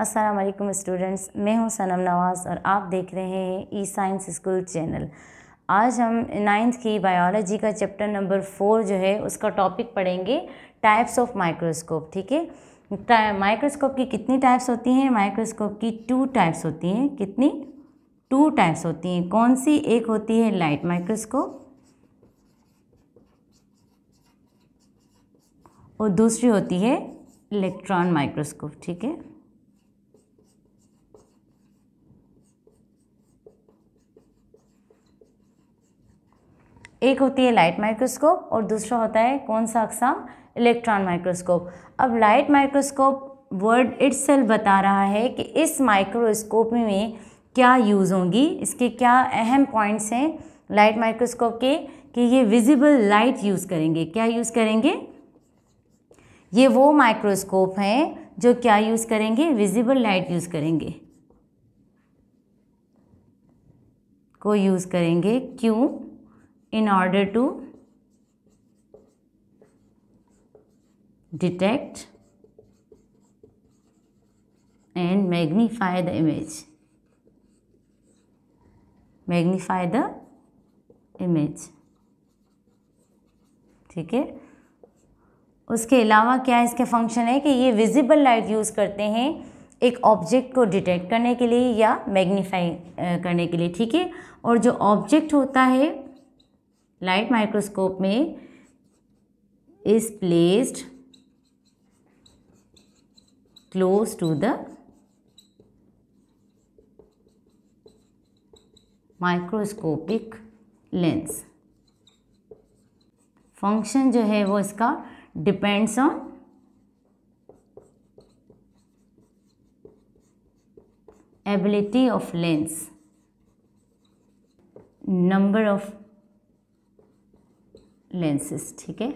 Aslam students मैं हूं सनम नवाज़ और आप देख रहे हैं ई साइंस स्कूल चैनल आज हम नाइन्थ की बायोलॉजी का चैप्टर नंबर फोर जो है उसका टॉपिक पढ़ेंगे टाइप्स ऑफ माइक्रोस्कोप ठीक है माइक्रोस्कोप की कितनी टाइप्स होती हैं माइक्रोस्कोप की टू टाइप्स होती हैं कितनी टू टाइप्स होती हैं कौन सी एक होती है लाइट माइक्रोस्कोप और दूसरी होती है इलेक्ट्रॉन माइक्रोस्कोप ठीक है एक होती है लाइट माइक्रोस्कोप और दूसरा होता है कौन सा अकसाम इलेक्ट्रॉन माइक्रोस्कोप अब लाइट माइक्रोस्कोप वर्ड इट्स बता रहा है कि इस माइक्रोस्कोप में क्या यूज़ होंगी इसके क्या अहम पॉइंट्स हैं लाइट माइक्रोस्कोप के कि ये विजिबल लाइट यूज़ करेंगे क्या यूज़ करेंगे ये वो माइक्रोस्कोप हैं जो क्या यूज़ करेंगे विजिबल लाइट यूज़ करेंगे को यूज़ करेंगे क्यों in order to detect and magnify the image magnify the image ठीक है उसके अलावा क्या इसके फंक्शन है कि ये विजिबल लाइट यूज़ करते हैं एक ऑब्जेक्ट को डिटेक्ट करने के लिए या मैग्नीफाई करने के लिए ठीक है और जो ऑब्जेक्ट होता है लाइट माइक्रोस्कोप में is placed close to the microscopic lens function जो है वो इसका depends on ability of lens number of lenses ठीक है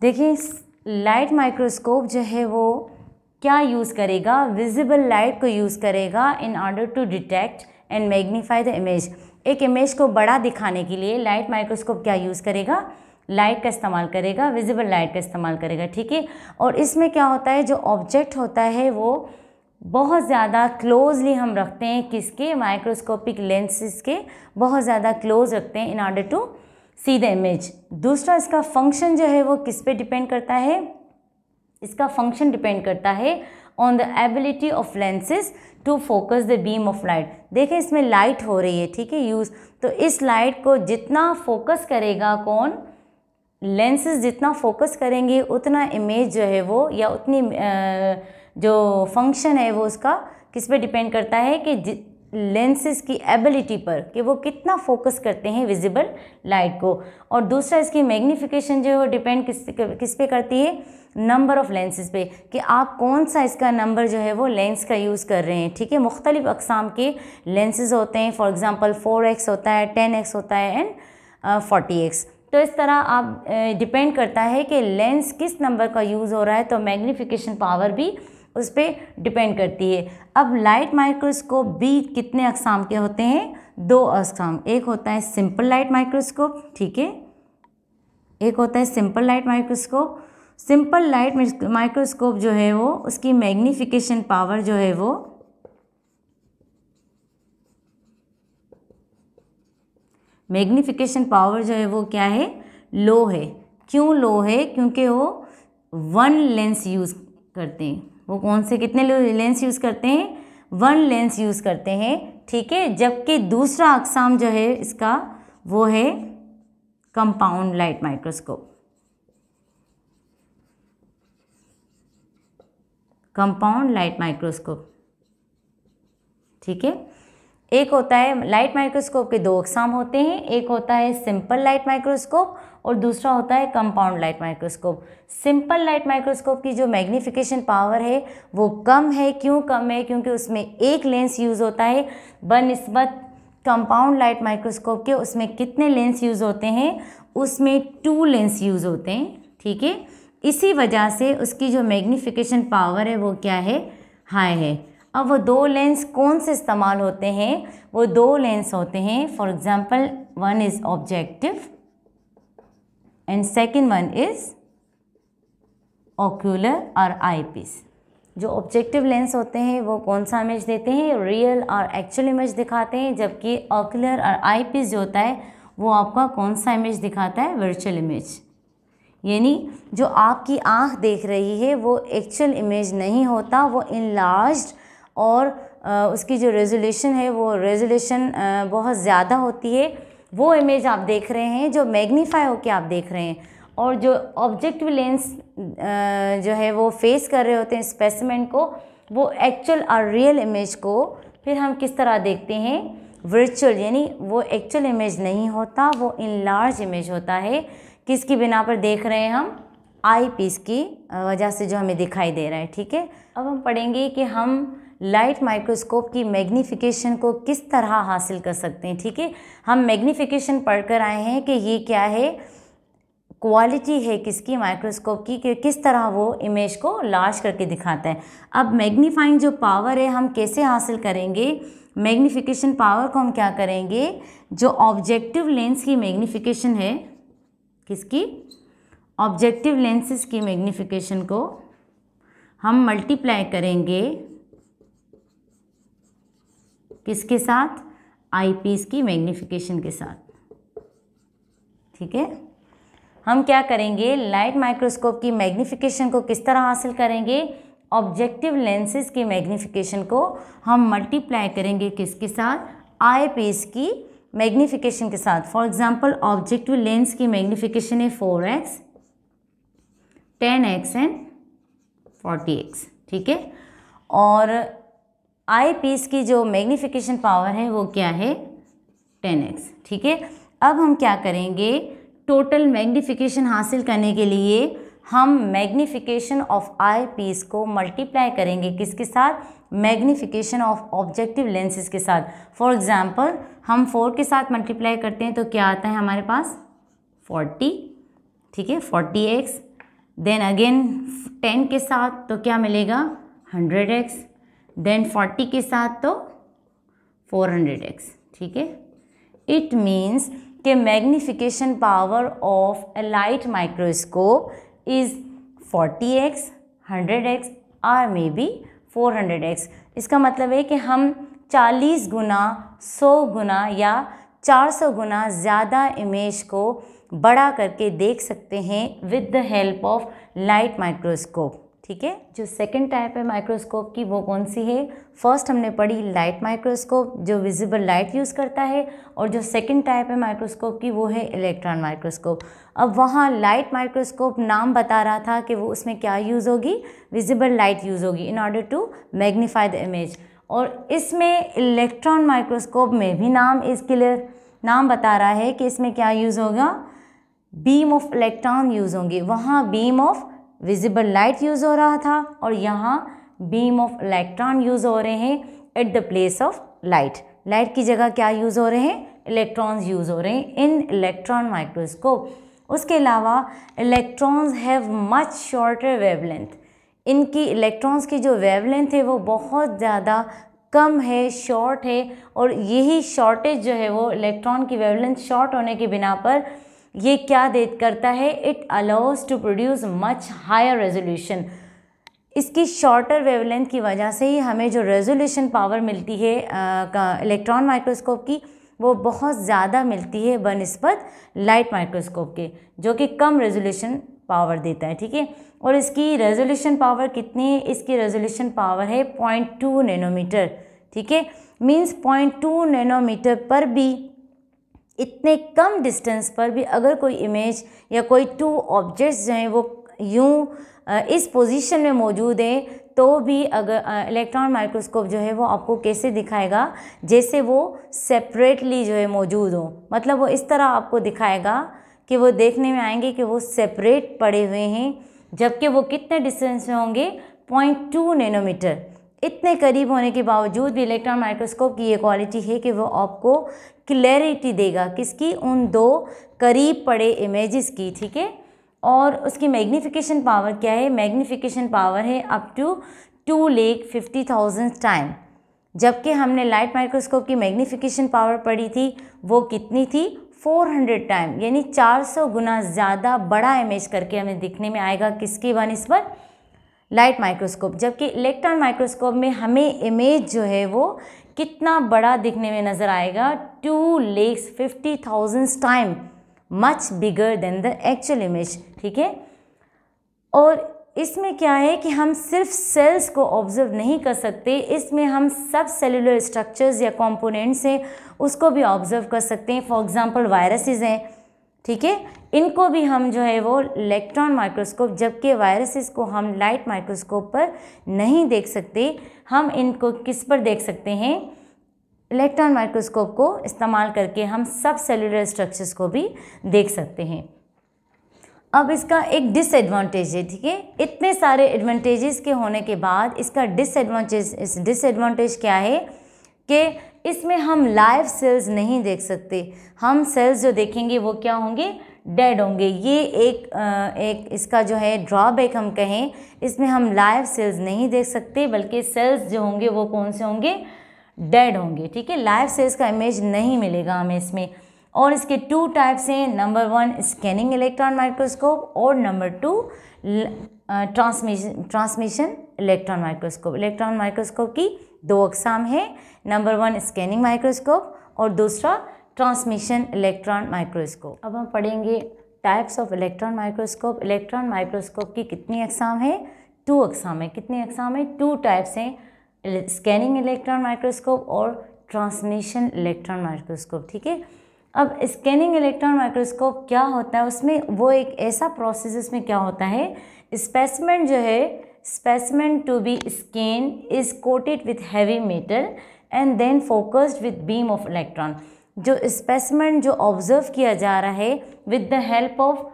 देखिए लाइट माइक्रोस्कोप जो है वो क्या यूज़ करेगा विजिबल लाइट को यूज़ करेगा in order to detect and magnify the image एक इमेज को बड़ा दिखाने के लिए लाइट माइक्रोस्कोप क्या यूज़ करेगा लाइट का इस्तेमाल करेगा विजिबल लाइट का इस्तेमाल करेगा ठीक है और इसमें क्या होता है जो ऑब्जेक्ट होता है वो बहुत ज़्यादा क्लोजली हम रखते हैं किसके माइक्रोस्कोपिक लेंसेज के बहुत ज़्यादा क्लोज रखते हैं in order to see the image दूसरा इसका फंक्शन जो है वो किस पे डिपेंड करता है इसका फंक्शन डिपेंड करता है on the ability of lenses to focus the beam of light देखें इसमें लाइट हो रही है ठीक है यूज़ तो इस लाइट को जितना फोकस करेगा कौन लेंसेज जितना फोकस करेंगे उतना इमेज जो है वो या उतनी जो फंक्शन है वो उसका किस पे डिपेंड करता है कि लेंसेज की एबिलिटी पर कि वो कितना फोकस करते हैं विजिबल लाइट को और दूसरा इसकी मैग्नीफ़िकेशन जो है वो डिपेंड किस किस पे करती है नंबर ऑफ़ लेंसेज पे कि आप कौन सा इसका नंबर जो है वो लेंस का यूज़ कर रहे हैं ठीक है मुख्तलिफ़ अकसाम के लेंसेज होते हैं फॉर एग्ज़ाम्पल फोर एक्स होता है टेन एक्स होता है एंड फोर्टी एक्स तो इस तरह आप डिपेंड करता है कि लेंस किस नंबर का यूज़ हो रहा है तो मैग्नीफिकेशन पावर भी उस पर डिपेंड करती है अब लाइट माइक्रोस्कोप भी कितने अकसाम के होते हैं दो अकसाम एक होता है सिंपल लाइट माइक्रोस्कोप ठीक है एक होता है simple light microscope simple light microscope जो है वो उसकी मैग्नीफिकेशन पावर जो है वो मैग्नीफिकेशन पावर जो है वो क्या है लो है क्यों लो है क्योंकि वो वन लेंस यूज़ करते हैं वो कौन से कितने लेंस यूज़ करते हैं वन लेंस यूज़ करते हैं ठीक है जबकि दूसरा अकसाम जो है इसका वो है compound light microscope compound light microscope ठीक है एक होता है लाइट माइक्रोस्कोप के दो अकसाम होते हैं एक होता है सिंपल लाइट माइक्रोस्कोप और दूसरा होता है compound light microscope simple light microscope की जो मैग्नीफिकेशन पावर है वो कम है क्यों कम है क्योंकि उसमें एक लेंस यूज़ होता है बनस्बत कंपाउंड लाइट माइक्रोस्कोप के उसमें कितने लेंस यूज़ होते हैं उसमें टू लेंस यूज़ होते हैं ठीक है इसी वजह से उसकी जो मैग्नीफिकेशन पावर है वो क्या है हाई है अब वो दो लेंस कौन से इस्तेमाल होते हैं वो दो लेंस होते हैं for example one is objective second one is is और आई पीस जो ऑब्जेक्टिव लेंस होते हैं वो कौन सा इमेज देते हैं रियल और एक्चुअल इमेज दिखाते हैं जबकि ऑक्यूलर और आई पीस जो होता है वो आपका कौन सा इमेज दिखाता है वर्चुअल इमेज यानी जो आपकी आँख देख रही है वो एक्चुअल इमेज नहीं होता वो इन और उसकी जो रेजोल्यूशन है वो रेजोल्यूशन बहुत ज़्यादा होती है वो इमेज आप देख रहे हैं जो मैग्नीफाई होकर आप देख रहे हैं और जो ऑब्जेक्टिव लेंस जो है वो फेस कर रहे होते हैं स्पेसिमेंट को वो एक्चुअल और रियल इमेज को फिर हम किस तरह देखते हैं वर्चुअल यानी वो एक्चुअल इमेज नहीं होता वो इन लार्ज इमेज होता है किसकी बिना पर देख रहे हैं हम आई पीस की वजह से जो हमें दिखाई दे रहा है ठीक है अब हम पढ़ेंगे कि हम लाइट माइक्रोस्कोप की मैग्नीफिकेशन को किस तरह हासिल कर सकते हैं ठीक है हम मैग्नीफिकेशन पढ़कर आए हैं कि ये क्या है क्वालिटी है किसकी माइक्रोस्कोप की कि किस तरह वो इमेज को लार्ज करके दिखाता है अब मैग्नीफाइंग जो पावर है हम कैसे हासिल करेंगे मैग्नीफिकेशन पावर को हम क्या करेंगे जो ऑब्जेक्टिव लेंस की मैग्नीफिकेशन है किसकी ऑब्जेक्टिव लेंसेज की मैग्नीफिकेशन को हम मल्टीप्लाई करेंगे किसके साथ आईपीस की मैग्निफिकेशन के साथ ठीक है हम क्या करेंगे लाइट माइक्रोस्कोप की मैग्निफिकेशन को किस तरह हासिल करेंगे ऑब्जेक्टिव लेंसेज की मैग्निफिकेशन को हम मल्टीप्लाई करेंगे किसके साथ आई पीस की मैग्निफिकेशन के साथ फॉर एग्जांपल ऑब्जेक्टिव लेंस की मैग्निफिकेशन है four x ten x and forty x ठीक है और आई पीस की जो मैग्नीफिकेशन पावर है वो क्या है टेन एक्स ठीक है अब हम क्या करेंगे टोटल मैग्नीफिकेशन हासिल करने के लिए हम मैग्नीफिकेशन ऑफ आई पीस को मल्टीप्लाई करेंगे किसके साथ मैग्नीफिकेशन ऑफ ऑब्जेक्टिव लेंसेज के साथ फॉर एग्ज़ाम्पल हम फोर के साथ मल्टीप्लाई करते हैं तो क्या आता है हमारे पास फोर्टी ठीक है forty x then again ten के साथ तो क्या मिलेगा हंड्रेड एक्स देन फोर्टी के साथ तो फोर हंड्रेड एक्स ठीक है इट मीन्स के magnification power of a light microscope is forty x hundred x or maybe four hundred x इसका मतलब है कि हम चालीस गुना सौ गुना या चार सौ गुना ज़्यादा इमेज को बड़ा करके देख सकते हैं with the help of light microscope ठीक है जो सेकंड टाइप है माइक्रोस्कोप की वो कौन सी है फर्स्ट हमने पढ़ी लाइट माइक्रोस्कोप जो विजिबल लाइट यूज़ करता है और जो सेकंड टाइप है माइक्रोस्कोप की वो है इलेक्ट्रॉन माइक्रोस्कोप अब वहाँ लाइट माइक्रोस्कोप नाम बता रहा था कि वो उसमें क्या यूज़ होगी विजिबल लाइट यूज़ होगी in order to magnify the image और इसमें इलेक्ट्रॉन माइक्रोस्कोप में भी नाम इस क्लियर नाम बता रहा है कि इसमें क्या यूज़ होगा बीम ऑफ इलेक्ट्रॉन यूज़ होंगे वहाँ beam of visible light use हो रहा था और यहाँ बीम ऑफ इलेक्ट्रॉन यूज़ हो रहे हैं at the place of light light की जगह क्या यूज़ हो रहे हैं इलेक्ट्रॉन्स यूज़ हो रहे हैं इन इलेक्ट्रॉन माइक्रोस्कोप उसके अलावा electrons have much shorter wavelength इनकी इलेक्ट्रॉन्स की जो वेवलेंथ है वो बहुत ज़्यादा कम है शॉर्ट है और यही शॉर्टेज जो है वो इलेक्ट्रॉन की वेवलेंथ शॉर्ट होने के बिना पर ये क्या दे करता है it allows to produce much higher resolution इसकी शॉर्टर वेवलेंथ की वजह से ही हमें जो रेजोल्यूशन पावर मिलती है इलेक्ट्रॉन माइक्रोस्कोप की वो बहुत ज़्यादा मिलती है बनस्पत लाइट माइक्रोस्कोप के जो कि कम रेजोल्यूशन पावर देता है ठीक है और इसकी रेजोल्यूशन पावर कितनी है इसकी रेजोल्यूशन पावर है पॉइंट टू नैनोमीटर ठीक है मीन्स पॉइंट टू नैनोमीटर पर भी इतने कम डिस्टेंस पर भी अगर कोई इमेज या कोई टू ऑब्जेक्ट्स जो हैं वो यूँ इस पोजीशन में मौजूद हैं तो भी अगर इलेक्ट्रॉन माइक्रोस्कोप जो है वो आपको कैसे दिखाएगा जैसे वो सेपरेटली जो है मौजूद हो मतलब वो इस तरह आपको दिखाएगा कि वो देखने में आएंगे कि वो सेपरेट पड़े हुए हैं जबकि वो कितने डिस्टेंस में होंगे पॉइंट टू नैनोमीटर इतने करीब होने के बावजूद भी इलेक्ट्रॉन माइक्रोस्कोप की ये क्वालिटी है कि वो आपको क्लैरिटी देगा किसकी उन दो करीब पड़े इमेजेस की ठीक है और उसकी मैग्नीफिकेशन पावर क्या है मैग्नीफिकेशन पावर है up to two lakh fifty thousand time जबकि हमने लाइट माइक्रोस्कोप की मैग्नीफिकेशन पावर पढ़ी थी वो कितनी थी 400 टाइम यानी 400 गुना ज़्यादा बड़ा इमेज करके हमें दिखने में आएगा किसकी पर लाइट माइक्रोस्कोप जबकि इलेक्ट्रॉन माइक्रोस्कोप में हमें इमेज जो है वो कितना बड़ा दिखने में नज़र आएगा two lakhs fifty thousands time much bigger than the actual image ठीक है और इसमें क्या है कि हम सिर्फ सेल्स को ऑब्जर्व नहीं कर सकते इसमें हम सब सेलुलर स्ट्रक्चर्स या कंपोनेंट्स हैं उसको भी ऑब्जर्व कर सकते हैं फॉर एग्जांपल वायरसेस हैं ठीक है इनको भी हम जो है वो इलेक्ट्रॉन माइक्रोस्कोप जबकि वायरसेस को हम लाइट माइक्रोस्कोप पर नहीं देख सकते हम इनको किस पर देख सकते हैं इलेक्ट्रॉन माइक्रोस्कोप को इस्तेमाल करके हम सब सेलुलर स्ट्रक्चर्स को भी देख सकते हैं अब इसका एक डिसएडवांटेज है ठीक है इतने सारे एडवांटेजेस के होने के बाद इसका डिसएडवांटेज डिसएडवांटेज क्या है कि इसमें हम लाइव सेल्स नहीं देख सकते हम सेल्स जो देखेंगे वो क्या होंगे डेड होंगे ये एक एक इसका जो है ड्रॉबैक हम कहें इसमें हम लाइव सेल्स नहीं देख सकते बल्कि सेल्स जो होंगे वो कौन से होंगे डेड होंगे ठीक है लाइव सेल्स का इमेज नहीं मिलेगा हमें इसमें और इसके टू टाइप्स हैं number one scanning electron microscope और number two transmission transmission electron microscope electron microscope की दो अकसाम हैं नंबर वन स्कैनिंग माइक्रोस्कोप और दूसरा ट्रांसमिशन इलेक्ट्रॉन माइक्रोस्कोप अब हम पढ़ेंगे types of electron microscope electron microscope की कितनी अकसाम है टू अकसाम है कितनी अकसाम है टू टाइप्स हैं स्कैनिंग इलेक्ट्रॉन माइक्रोस्कोप और ट्रांसमिशन इलेक्ट्रॉन माइक्रोस्कोप ठीक है अब स्कैनिंग इलेक्ट्रॉन माइक्रोस्कोप क्या होता है उसमें वो एक ऐसा प्रोसेस उसमें क्या होता है स्पेसमेंट जो है specimen to be scanned is coated with heavy metal and then focused with beam of electron जो स्पेसमेंट जो ऑब्जर्व किया जा रहा है with the help of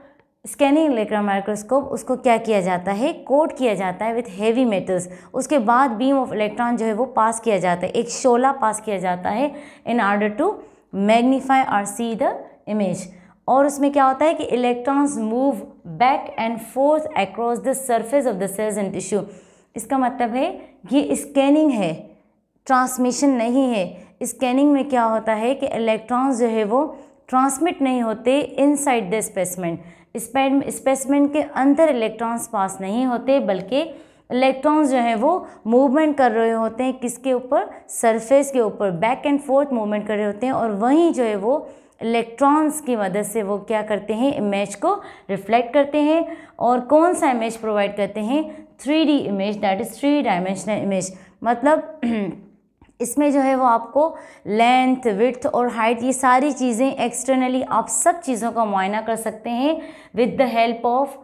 scanning electron microscope उसको क्या किया जाता है कोट किया जाता है विथ हैवी मेटल्स उसके बाद बीम ऑफ इलेक्ट्रॉन जो है वो पास किया जाता है एक शोला पास किया जाता है इन ऑर्डर टू मैग्नीफाई और सी द इमेज और उसमें क्या होता है कि electrons move back and forth across the surface of the cells and tissue इसका मतलब है ये स्कैनिंग है ट्रांसमिशन नहीं है स्कैनिंग में क्या होता है कि इलेक्ट्रॉन्स जो है वो ट्रांसमिट नहीं होते इनसाइड द स्पेसमेंट स्पेसमेंट के अंदर इलेक्ट्रॉन्स पास नहीं होते बल्कि इलेक्ट्रॉन्स जो हैं वो मूवमेंट कर रहे होते हैं किसके ऊपर सरफेस के ऊपर बैक एंड फोर्थ मूवमेंट कर रहे होते हैं और वहीं जो है वो इलेक्ट्रॉन्स की मदद से वो क्या करते हैं इमेज को रिफ्लेक्ट करते हैं और कौन सा इमेज प्रोवाइड करते हैं three D image that is three dimensional image मतलब इसमें जो है वो आपको लेंथ विथ और हाइट ये सारी चीज़ें एक्सटर्नली आप सब चीज़ों का मुआयना कर सकते हैं with the help of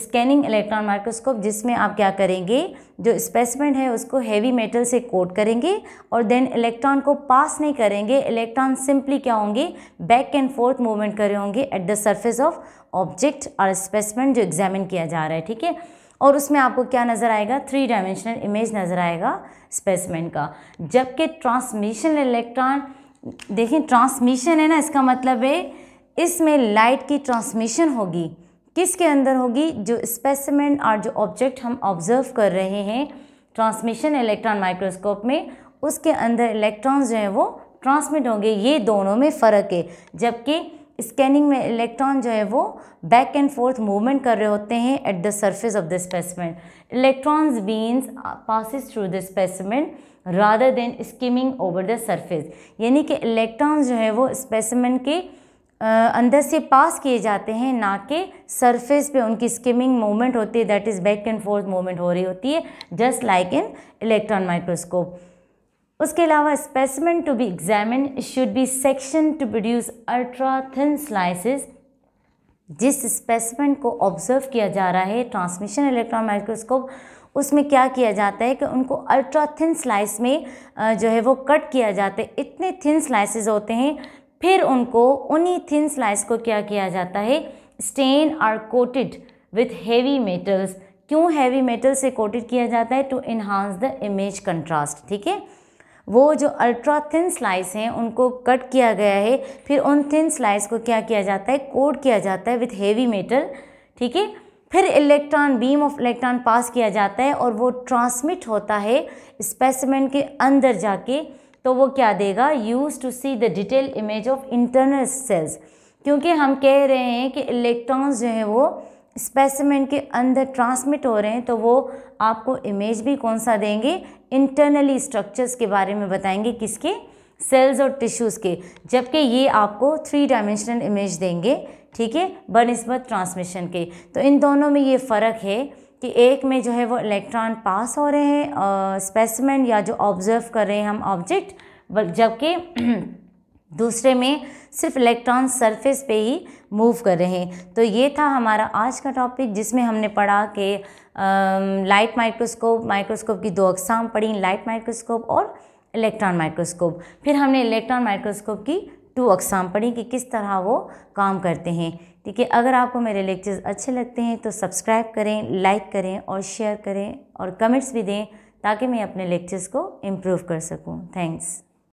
scanning electron microscope जिसमें आप क्या करेंगे जो स्पेसमेंट है उसको हैवी मेटल से कोट करेंगे और देन इलेक्ट्रॉन को पास नहीं करेंगे इलेक्ट्रॉन सिंपली क्या होंगे बैक एंड फोर्थ मूवमेंट करे होंगे at the surface of object और स्पेसमेंट जो एग्जामिन किया जा रहा है ठीक है और उसमें आपको क्या नज़र आएगा थ्री डायमेंशनल इमेज नज़र आएगा स्पेसमेंट का जबकि ट्रांसमिशन इलेक्ट्रॉन देखें ट्रांसमिशन है ना इसका मतलब है इसमें लाइट की ट्रांसमिशन होगी किसके अंदर होगी जो स्पेसिमेंट और जो ऑब्जेक्ट हम ऑब्जर्व कर रहे हैं ट्रांसमिशन इलेक्ट्रॉन माइक्रोस्कोप में उसके अंदर इलेक्ट्रॉन्स जो हैं वो ट्रांसमिट होंगे ये दोनों में फ़र्क है जबकि स्कैनिंग में इलेक्ट्रॉन जो है वो बैक एंड फोर्थ मूवमेंट कर रहे होते हैं at the surface of the specimen electrons beams passes through the specimen rather than skimming over the surface यानी कि इलेक्ट्रॉन्स जो है वो स्पेसिमेंट के अंदर से पास किए जाते हैं ना के सरफेस पे उनकी स्किमिंग मूवमेंट होती है that is back and forth movement हो रही होती है just like in electron microscope उसके अलावा specimen to be examine should be section to produce ultra thin slices जिस स्पेसमेंट को ऑब्जर्व किया जा रहा है ट्रांसमिशन इलेक्ट्रॉन माइक्रोस्कोप उसमें क्या किया जाता है कि उनको अल्ट्रा थिन स्लाइस में जो है वो कट किया जाता है इतने थिन स्लाइसेस होते हैं फिर उनको उन्हीं थिन स्लाइस को क्या किया जाता है stain or coated with heavy metals क्यों हैवी मेटल से कोटेड किया जाता है to enhance the image contrast ठीक है वो जो अल्ट्रा थिन स्लाइस हैं उनको कट किया गया है फिर उन थिन स्लाइस को क्या किया जाता है कोट किया जाता है विथ हैवी मेटल ठीक है फिर electron beam of electron pass किया जाता है और वो ट्रांसमिट होता है स्पेसिमेंट के अंदर जाके तो वो क्या देगा use to see the detail image of internal cells क्योंकि हम कह रहे हैं कि इलेक्ट्रॉन्स जो हैं वो स्पेसिमेंट के अंदर ट्रांसमिट हो रहे हैं तो वो आपको इमेज भी कौन सा देंगे इंटरनली स्ट्रक्चर्स के बारे में बताएंगे किसके सेल्स और टिश्यूज़ के जबकि ये आपको थ्री डायमेंशनल इमेज देंगे ठीक है बनस्बत ट्रांसमिशन के तो इन दोनों में ये फ़र्क है कि एक में जो है वो इलेक्ट्रॉन पास हो रहे हैं स्पेसिमेंट या जो ऑब्ज़र्व कर रहे हैं हम ऑब्जेक्ट जबकि दूसरे में सिर्फ इलेक्ट्रॉन सरफेस पे ही मूव कर रहे हैं तो ये था हमारा आज का टॉपिक जिसमें हमने पढ़ा कि लाइट माइक्रोस्कोप माइक्रोस्कोप की दो अकसाम पढ़ी लाइट माइक्रोस्कोप और इलेक्ट्रॉन माइक्रोस्कोप फिर हमने इलेक्ट्रॉन माइक्रोस्कोप की टू अक्साम पढ़ें कि किस तरह वो काम करते हैं ठीक है अगर आपको मेरे लेक्चर्स अच्छे लगते हैं तो सब्सक्राइब करें लाइक करें और शेयर करें और कमेंट्स भी दें ताकि मैं अपने लेक्चर्स को इम्प्रूव कर सकूँ थैंक्स